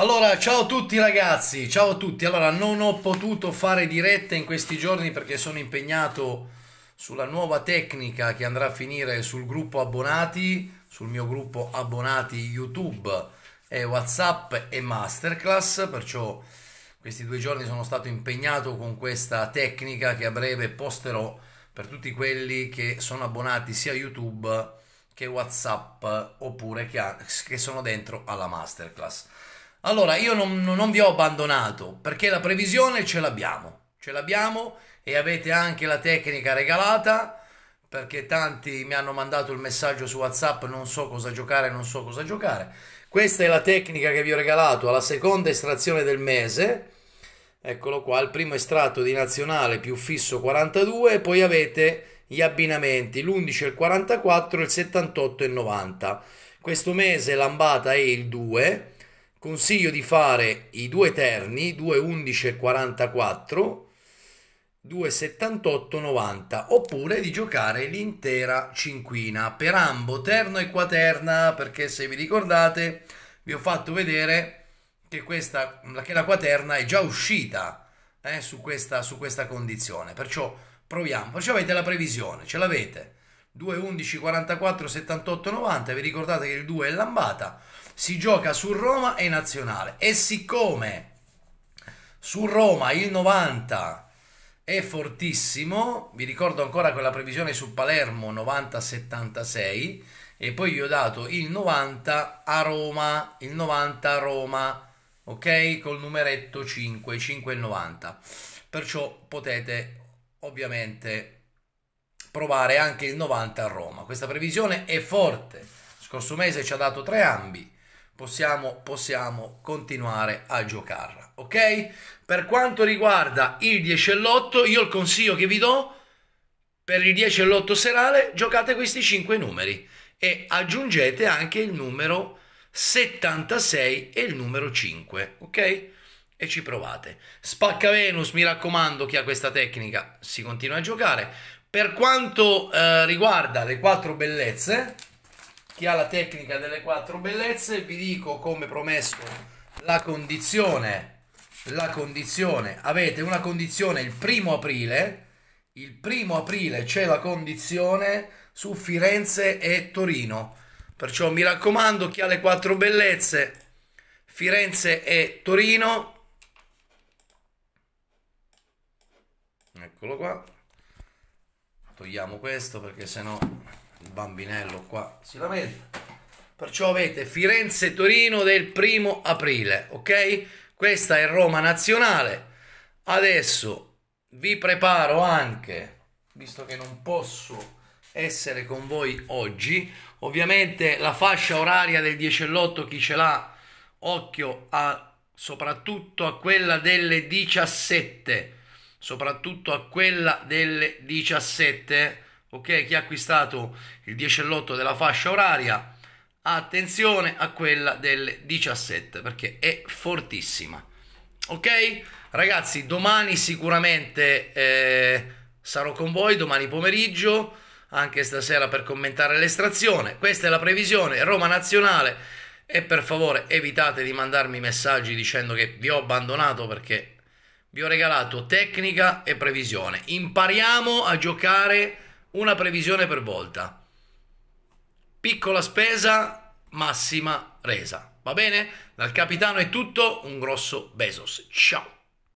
Allora, ciao a tutti ragazzi, ciao a tutti. Allora, non ho potuto fare diretta in questi giorni perché sono impegnato sulla nuova tecnica che andrà a finire sul gruppo abbonati, sul mio gruppo abbonati YouTube e WhatsApp e Masterclass, perciò questi due giorni sono stato impegnato con questa tecnica che a breve posterò per tutti quelli che sono abbonati sia a YouTube che WhatsApp oppure che, che sono dentro alla Masterclass. Allora, io non, non, vi ho abbandonato perché la previsione ce l'abbiamo, ce l'abbiamo e avete anche la tecnica regalata perché tanti mi hanno mandato il messaggio su WhatsApp non so cosa giocare, non so cosa giocare. Questa è la tecnica che vi ho regalato alla seconda estrazione del mese. Eccolo qua, il primo estratto di nazionale più fisso 42 poi avete gli abbinamenti, l'11 il 44, il 78 e il 90. Questo mese l'ambata è il 2 consiglio di fare i due terni 2 11 44 90 oppure di giocare l'intera cinquina per ambo terno e quaterna perché se vi ricordate vi ho fatto vedere che, questa, che la quaterna è già uscita eh, su, questa, su questa condizione perciò proviamo perciò avete la previsione ce l'avete 2 11 44 78 90 vi ricordate che il 2 è lambata si gioca su Roma e Nazionale. E siccome su Roma il 90 è fortissimo, vi ricordo ancora quella previsione su Palermo 90-76 e poi gli ho dato il 90 a Roma, il 90 a Roma, ok? Col numeretto 5, 5 e 90. Perciò potete ovviamente provare anche il 90 a Roma. Questa previsione è forte. Scorso mese ci ha dato tre ambi possiamo, possiamo continuare a giocarla, ok? Per quanto riguarda il 10 e l'8, io il consiglio che vi do per il 10 e l'8 serale, giocate questi 5 numeri e aggiungete anche il numero 76 e il numero 5, ok? E ci provate. Spacca Venus, mi raccomando, chi ha questa tecnica si continua a giocare. Per quanto eh, riguarda le quattro bellezze, chi ha la tecnica delle quattro bellezze, vi dico come promesso la condizione, la condizione, avete una condizione il primo aprile, il primo aprile c'è la condizione su Firenze e Torino, perciò mi raccomando chi ha le quattro bellezze, Firenze e Torino, eccolo qua, togliamo questo perché sennò il bambinello qua si lamenta. Perciò avete Firenze-Torino del primo aprile, ok? Questa è Roma Nazionale. Adesso vi preparo anche, visto che non posso essere con voi oggi, ovviamente la fascia oraria del 10 all'8 chi ce l'ha, occhio a, soprattutto a quella delle 17, soprattutto a quella delle 17 ok? Chi ha acquistato il 10 e l'8 della fascia oraria, attenzione a quella del 17 perché è fortissima, ok? Ragazzi, domani sicuramente eh, sarò con voi, domani pomeriggio, anche stasera per commentare l'estrazione. Questa è la previsione Roma Nazionale e per favore evitate di mandarmi messaggi dicendo che vi ho abbandonato perché vi ho regalato tecnica e previsione. Impariamo a giocare una previsione per volta. Piccola spesa, massima resa. Va bene? Dal capitano è tutto, un grosso Besos. Ciao!